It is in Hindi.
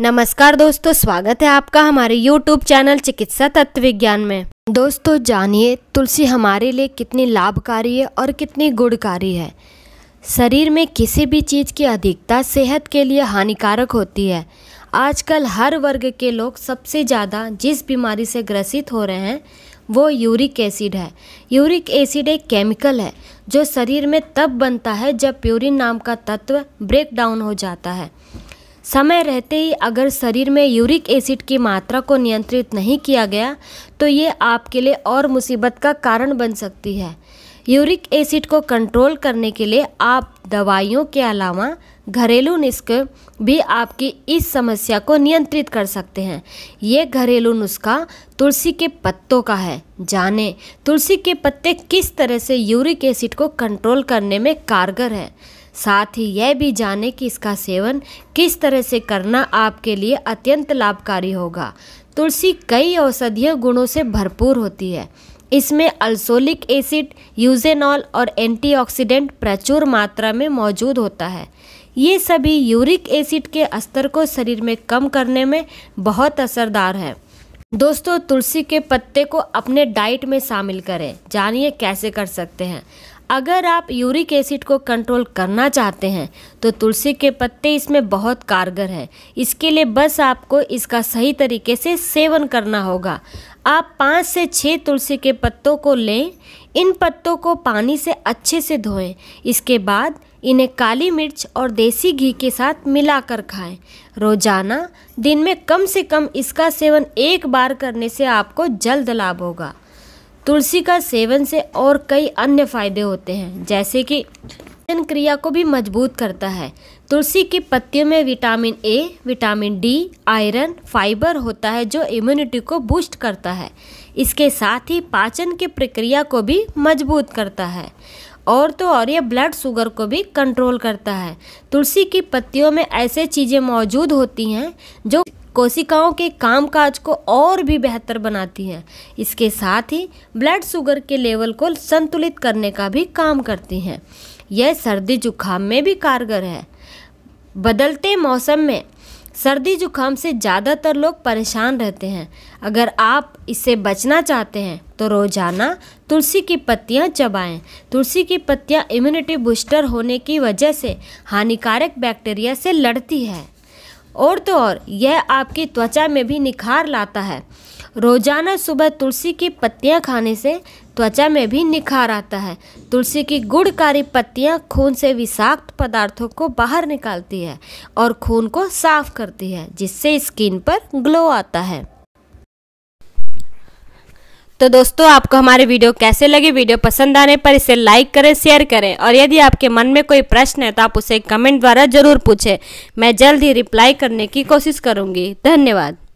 नमस्कार दोस्तों स्वागत है आपका हमारे YouTube चैनल चिकित्सा तत्व विज्ञान में दोस्तों जानिए तुलसी हमारे लिए कितनी लाभकारी है और कितनी गुणकारी है शरीर में किसी भी चीज़ की अधिकता सेहत के लिए हानिकारक होती है आजकल हर वर्ग के लोग सबसे ज़्यादा जिस बीमारी से ग्रसित हो रहे हैं वो यूरिक एसिड है यूरिक एसिड एक केमिकल है जो शरीर में तब बनता है जब प्यूरिन नाम का तत्व ब्रेक डाउन हो जाता है समय रहते ही अगर शरीर में यूरिक एसिड की मात्रा को नियंत्रित नहीं किया गया तो ये आपके लिए और मुसीबत का कारण बन सकती है यूरिक एसिड को कंट्रोल करने के लिए आप दवाइयों के अलावा घरेलू नुस्खे भी आपकी इस समस्या को नियंत्रित कर सकते हैं ये घरेलू नुस्खा तुलसी के पत्तों का है जाने तुलसी के पत्ते किस तरह से यूरिक एसिड को कंट्रोल करने में कारगर है साथ ही यह भी जाने कि इसका सेवन किस तरह से करना आपके लिए अत्यंत लाभकारी होगा तुलसी कई औषधीय गुणों से भरपूर होती है इसमें अल्सोलिक एसिड यूजेनॉल और एंटीऑक्सीडेंट प्रचुर मात्रा में मौजूद होता है ये सभी यूरिक एसिड के स्तर को शरीर में कम करने में बहुत असरदार है दोस्तों तुलसी के पत्ते को अपने डाइट में शामिल करें जानिए कैसे कर सकते हैं अगर आप यूरिक एसिड को कंट्रोल करना चाहते हैं तो तुलसी के पत्ते इसमें बहुत कारगर है इसके लिए बस आपको इसका सही तरीके से सेवन करना होगा आप पाँच से छः तुलसी के पत्तों को लें इन पत्तों को पानी से अच्छे से धोएं इसके बाद इन्हें काली मिर्च और देसी घी के साथ मिलाकर खाएं रोजाना दिन में कम से कम इसका सेवन एक बार करने से आपको जल्द लाभ होगा तुलसी का सेवन से और कई अन्य फायदे होते हैं जैसे कि पाचन क्रिया को भी मजबूत करता है तुलसी की पत्तियों में vitamin A vitamin D iron fibre होता है जो इम्यूनिटी को बूस्ट करता है इसके साथ ही पाचन की प्रक्रिया को भी मजबूत करता है और तो और यह ब्लड शुगर को भी कंट्रोल करता है तुलसी की पत्तियों में ऐसे चीज़ें मौजूद होती हैं जो कोशिकाओं के कामकाज को और भी बेहतर बनाती हैं इसके साथ ही ब्लड शुगर के लेवल को संतुलित करने का भी काम करती हैं यह सर्दी जुखाम में भी कारगर है बदलते मौसम में सर्दी जुकाम से ज़्यादातर लोग परेशान रहते हैं अगर आप इससे बचना चाहते हैं तो रोज़ाना तुलसी की पत्तियां चबाएं। तुलसी की पत्तियां इम्यूनिटी बूस्टर होने की वजह से हानिकारक बैक्टीरिया से लड़ती है और तो और यह आपकी त्वचा में भी निखार लाता है रोज़ाना सुबह तुलसी की पत्तियां खाने से त्वचा में भी निखार आता है तुलसी की गुड़कारी पत्तियाँ खून से विषाक्त पदार्थों को बाहर निकालती है और खून को साफ करती है जिससे स्किन पर ग्लो आता है तो दोस्तों आपको हमारे वीडियो कैसे लगे वीडियो पसंद आने पर इसे लाइक करें शेयर करें और यदि आपके मन में कोई प्रश्न है तो आप उसे कमेंट द्वारा ज़रूर पूछें मैं जल्द ही रिप्लाई करने की कोशिश करूँगी धन्यवाद